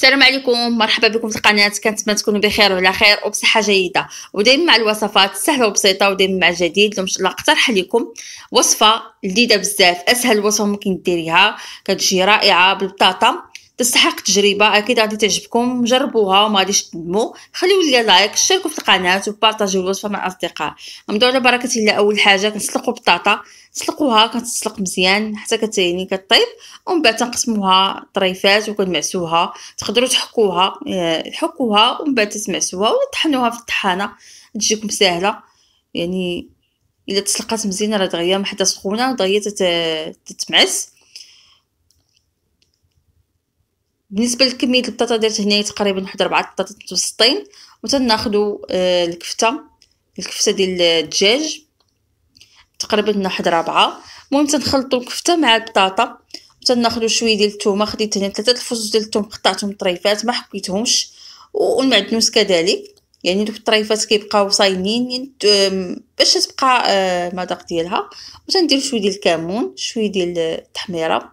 السلام عليكم مرحبا بكم في القناه كنتمنى تكونوا بخير وعلى خير وبصحه جيده ودائما مع الوصفات سهله وبسيطه ودائما مع الجديد الله نقترح لكم وصفه جديده بزاف اسهل وصفه ممكن ديريها كتجي رائعه بالبطاطا تستحق تجربه اكيد غادي تعجبكم جربوها وما غاديش تندموا خليو لي لايك شاركوا في القناه وبارطاجيو الوصفه مع الاصدقاء نبداو على بركه الله اول حاجه كنسلقوا بطاطا سلقوها كتسلق مزيان حتى كتعني كطيب ومن بعد تنقسموها طريفات وكنمعسوها تقدروا تحكوها آه، حكوها ومن بعد تسمعسوها وتطحنوها في الطحانه تجيكم ساهله يعني الا تسلقات مزيانه راه دغيا محدا سخونه دغيا تتمعس بالنسبه لكميه البطاطا درت هنايا تقريبا واحد ربعه البطاطا متوسطين وتناخذوا آه، الكفته الكفته ديال الدجاج تقريبا واحد ربعه المهم تنخلطوا الكفته مع البطاطا وتناخذوا شويه ديال الثومه خديت هنا ثلاثه الفصوص ديال الثوم قطعتهم طريفات ما حكيتهمش والمعدنوس كذلك يعني دوك الطريفات كيبقاو صايمين يعني باش تبقى المذاق آه، ديالها وتندير شويه ديال الكمون شويه ديال التحميره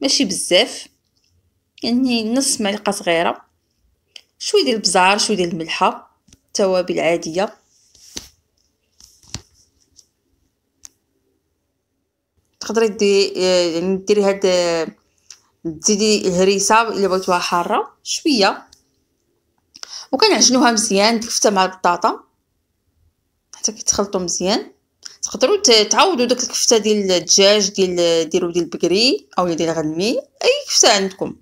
ماشي بزاف يعني نص معلقه صغيره شويه ديال البزار شويه ديال الملحه التوابل عاديه تقدري دي يعني ديري هاد تزيدي الهريسه الا بغيتوها حاره شويه وكنعجنوها مزيان الكفته مع البطاطا حتى كيتخلطوا مزيان تقدروا تعوضوا داك الكفته ديال الدجاج ديال ديروا ديال البقري اولا ديال غنمي اي كفته عندكم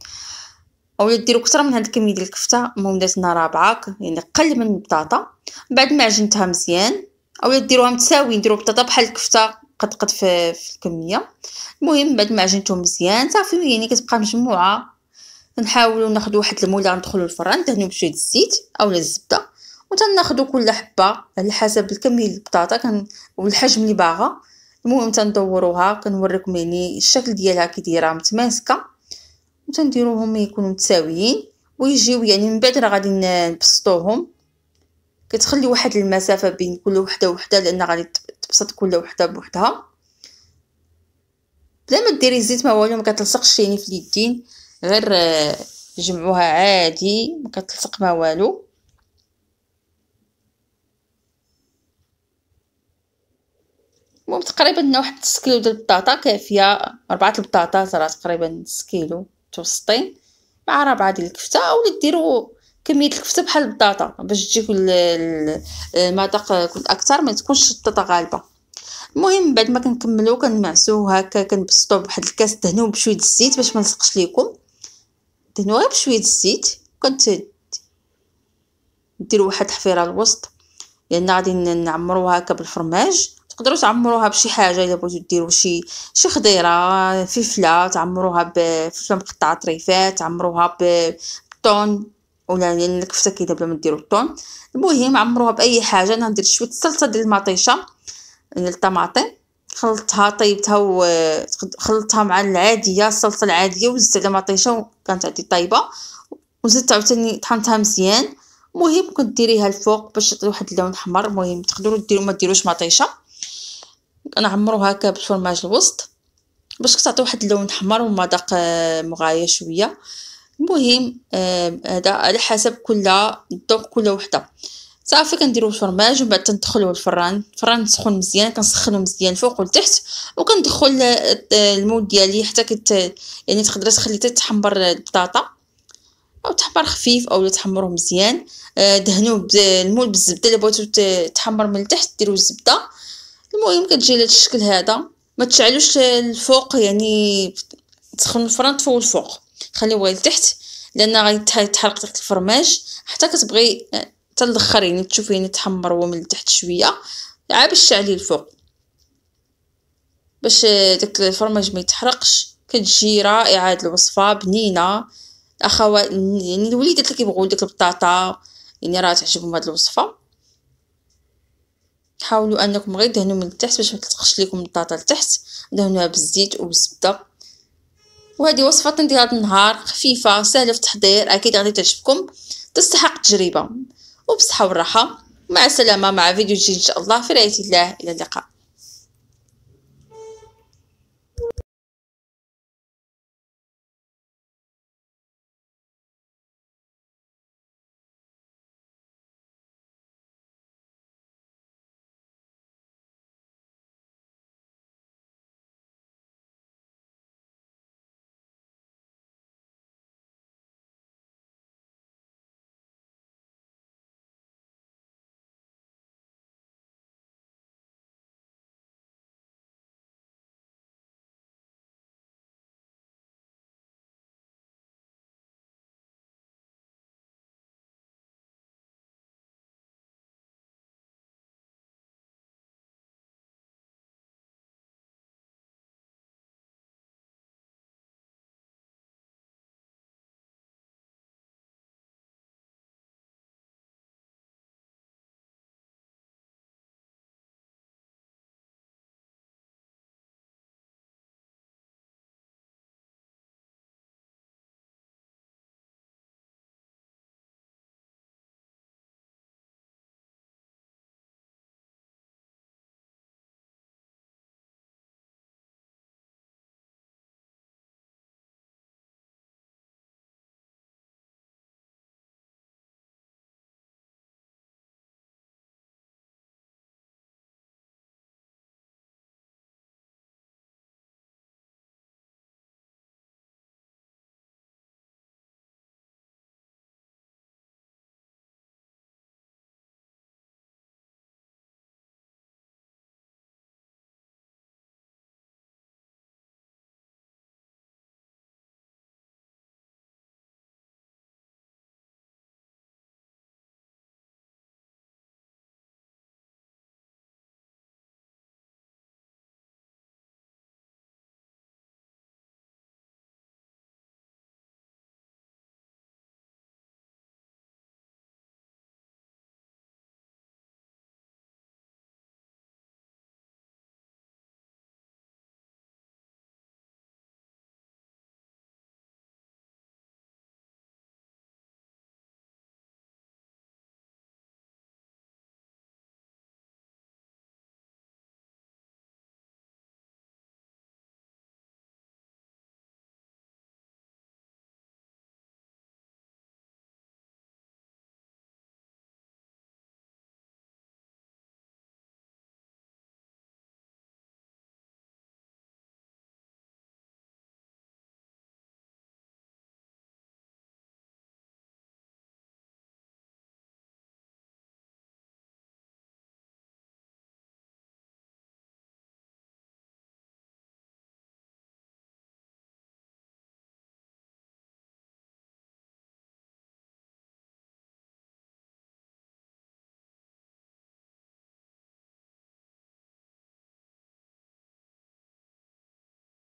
اولا ديروا كثر من هاد الكميه ديال الكفته مولات لنا رابعه يعني قل من البطاطا بعد ما عجنتها مزيان اولا ديروها متساويين ديروا بطاطا بحال الكفته قد قد في, في الكميه المهم بعد ما عجنتهم مزيان صافي يعني كتبقى مجموعه نحاولوا ناخذ واحد المولة ندخلوا الفران دهنوا بشويه الزيت اولا الزبده وتناخذوا كل حبه على حسب الكميه البطاطا كن والحجم اللي باغا المهم تندوروها كنوريكم يعني الشكل ديالها كي دايره متماسكه وتنديروهم يكونوا متساويين ويجيو يعني من بعد راه غادي نبسطوهم كتخلي واحد المسافه بين كل وحده وحده لان غادي تبسط كل وحده بوحدها بلا ما ديري الزيت ما والو ما كتلصقش يعني في اليدين غير آه، جمعوها عادي ما كتلصق ما والو المهم تقريبا درنا واحد 6 كيلو ديال البطاطا كافيه ربعه البطاطا راه تقريبا نص كيلو متوسطين مع ربعه ديال الكفته اولا ديروا كميه الكفته بحال البطاطا باش تجيك المذاق كل اكثر ما تكونش البطاطا غالبه المهم بعد ما كنكملو كنمعسو هكا كنبسطو بواحد الكاس دهنو بشويه الزيت باش ما ليكم دهنو غير بشويه الزيت كنت ديرو واحد الحفيره الوسط لان غادي نعمروها هكا بالفرماج تقدروا تعمروها بشي حاجه الا بغيتو ديروا شي شي خضيره فلفله تعمروها بفلفله مقطعه طريفات تعمروها بالطون ولا الكفته كي بلا ما ديروا الطون المهم عمروها باي حاجه انا ندير شويه الصلصه ديال المطيشه يعني الطماطم خلطتها طيبتها وخلطتها مع العاديه الصلصه العاديه وزدت على مطيشه وكانت عندي طايبه وزدت عاوتاني طحنتها مزيان المهم كديريها الفوق باش تعطي واحد اللون احمر المهم تقدروا ديروا ما ديروش مطيشه كنعمرو هكا بالفرماج الوسط باش كتعطي واحد اللون احمر ومذاق آه، مغاير شويه المهم آه، هذا على حسب كل ذوق كل وحده صافي كنديرو الفرماج ومن بعد تندخلوه الفران الفران سخون مزيان كنسخنو مزيان الفوق والتحت وكندخل آه، المول ديالي حتى كت يعني تقدري تخلي تتحمر البطاطا او تحمر خفيف او تحمرو مزيان دهنوه بالمول بالزبده الا بغيتو تحمر من التحت ديروا الزبده المهم كتجي على الشكل هذا ما تشعلوش الفوق يعني تسخن الفرن فوق الفوق خليه خليوها لتحت لان غيتحرق داك الفرماج حتى كتبغي آه، حتى الاخر يعني تشوفي يعني تحمر هو من تحت شويه عاد تشعلي الفوق باش آه، داك الفرماج ما يتحرقش كتجي رائعه هاد الوصفه بنينه الاخوات يعني الوليدات اللي كيبغوا داك البطاطا يعني راه تعجبهم هاد الوصفه حاولوا انكم غير دهنوا من التحت باش ما تلصقش لكم البطاطا لتحت دهنوها بالزيت وبالزبده وهذه وصفه تنديرها هذا النهار خفيفه سهله في التحضير اكيد غادي تعجبكم تستحق التجربه وبصحه والراحه مع السلامه مع فيديو جديد ان شاء الله في رعايه الله الى اللقاء